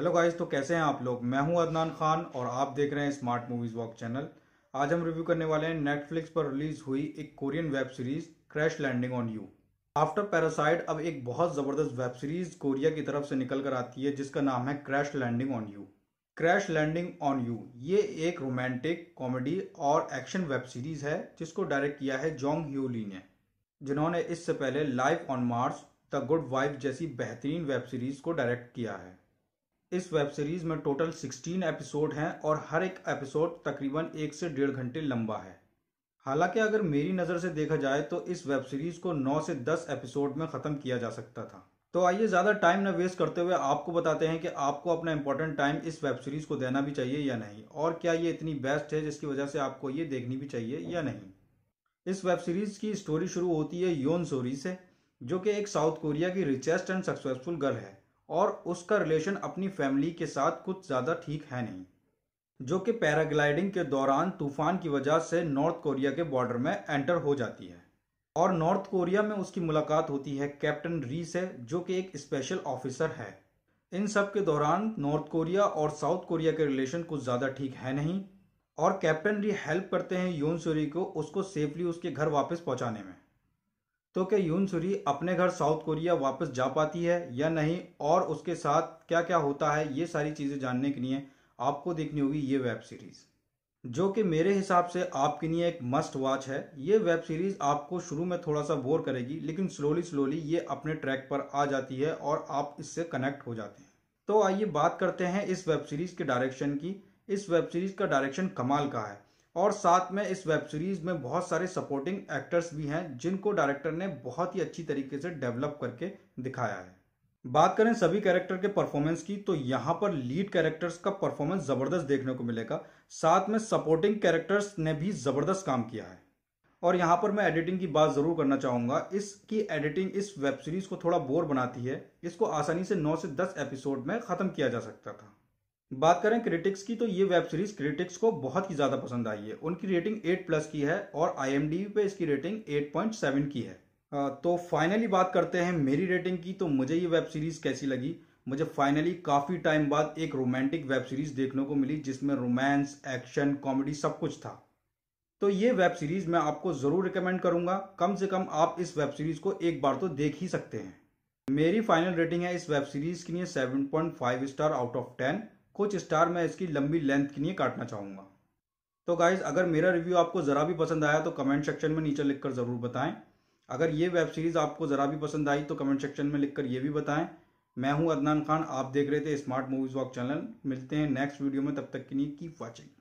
hello guys तो कैसे हैं आप लोग मैं हूं अदनान खान और आप देख रहे हैं स्मार्ट मूवीज वॉक चैनल आज हम रिव्यू करने वाले हैं नेटफ्लिक्स पर रिलीज हुई एक Korean web series crash landing on you after parasite अब एक बहुत ज़बरदस्त वेब सीरीज कोरिया की तरफ से निकल कर आती है जिसका नाम है crash landing on you crash landing on you ये एक रोमांटिक कॉमेडी और एक्शन वेब सीरीज है जिसको डायरेक्ट किया है जोंग ह्यू ली ने जिन्होंने इससे पहले life on Mars the good wife जैसी बेहतरीन वेब सीरीज को डायरेक्ट किया है इस वेब सीरीज में टोटल 16 एपिसोड हैं और हर एक एपिसोड तकरीबन एक से डेढ़ घंटे लंबा है हालांकि अगर मेरी नज़र से देखा जाए तो इस वेब सीरीज को 9 से 10 एपिसोड में ख़त्म किया जा सकता था तो आइए ज़्यादा टाइम न वेस्ट करते हुए आपको बताते हैं कि आपको अपना इंपॉर्टेंट टाइम इस वेब सीरीज़ को देना भी चाहिए या नहीं और क्या ये इतनी बेस्ट है जिसकी वजह से आपको ये देखनी भी चाहिए या नहीं इस वेब सीरीज़ की स्टोरी शुरू होती है योन सोरी से जो कि एक साउथ कोरिया की रिचेस्ट एंड सक्सेसफुल गर्ल है और उसका रिलेशन अपनी फैमिली के साथ कुछ ज़्यादा ठीक है नहीं जो कि पैराग्लाइडिंग के दौरान तूफान की वजह से नॉर्थ कोरिया के बॉर्डर में एंटर हो जाती है और नॉर्थ कोरिया में उसकी मुलाकात होती है कैप्टन री से जो कि एक स्पेशल ऑफिसर है इन सब के दौरान नॉर्थ कोरिया और साउथ कोरिया के रिलेशन कुछ ज़्यादा ठीक है नहीं और कैप्टन री हेल्प करते हैं योन सूरी को उसको सेफली उसके घर वापस पहुंचाने में तो क्या यून सूरी अपने घर साउथ कोरिया वापस जा पाती है या नहीं और उसके साथ क्या क्या होता है ये सारी चीज़ें जानने के लिए आपको देखनी होगी ये वेब सीरीज़ जो कि मेरे हिसाब से आपके लिए एक मस्ट वॉच है ये वेब सीरीज़ आपको शुरू में थोड़ा सा बोर करेगी लेकिन स्लोली स्लोली ये अपने ट्रैक पर आ जाती है और आप इससे कनेक्ट हो जाते हैं तो आइए बात करते हैं इस वेब सीरीज़ के डायरेक्शन की इस वेब सीरीज़ का डायरेक्शन कमाल का है और साथ में इस वेब सीरीज में बहुत सारे सपोर्टिंग एक्टर्स भी हैं जिनको डायरेक्टर ने बहुत ही अच्छी तरीके से डेवलप करके दिखाया है बात करें सभी कैरेक्टर के परफॉर्मेंस की तो यहाँ पर लीड कैरेक्टर्स का परफॉर्मेंस जबरदस्त देखने को मिलेगा साथ में सपोर्टिंग कैरेक्टर्स ने भी जबरदस्त काम किया है और यहाँ पर मैं एडिटिंग की बात ज़रूर करना चाहूँगा इसकी एडिटिंग इस वेब सीरीज़ को थोड़ा बोर बनाती है इसको आसानी से 9 से 10 एपिसोड में ख़त्म किया जा सकता था बात करें क्रिटिक्स की तो ये वेब सीरीज क्रिटिक्स को बहुत ही ज़्यादा पसंद आई है उनकी रेटिंग 8 प्लस की है और आई पे इसकी रेटिंग 8.7 की है तो फाइनली बात करते हैं मेरी रेटिंग की तो मुझे ये वेब सीरीज कैसी लगी मुझे फाइनली काफ़ी टाइम बाद एक रोमांटिक वेब सीरीज देखने को मिली जिसमें रोमांस एक्शन कॉमेडी सब कुछ था तो ये वेब सीरीज मैं आपको ज़रूर रिकमेंड करूंगा कम से कम आप इस वेब सीरीज को एक बार तो देख ही सकते हैं मेरी फाइनल रेटिंग है इस वेब सीरीज के लिए seven star out of ten कुछ स्टार मैं इसकी लंबी लेंथ के लिए काटना चाहूँगा तो गाइज़ अगर मेरा रिव्यू आपको ज़रा भी पसंद आया तो कमेंट सेक्शन में नीचे लिखकर ज़रूर बताएं अगर ये वेब सीरीज़ आपको ज़रा भी पसंद आई तो कमेंट सेक्शन में लिखकर ये भी बताएं मैं हूं अदनान खान आप देख रहे थे स्मार्ट मूवीज़ वॉक चैनल मिलते हैं नेक्स्ट वीडियो में तब तक के लिए कीप वॉचिंग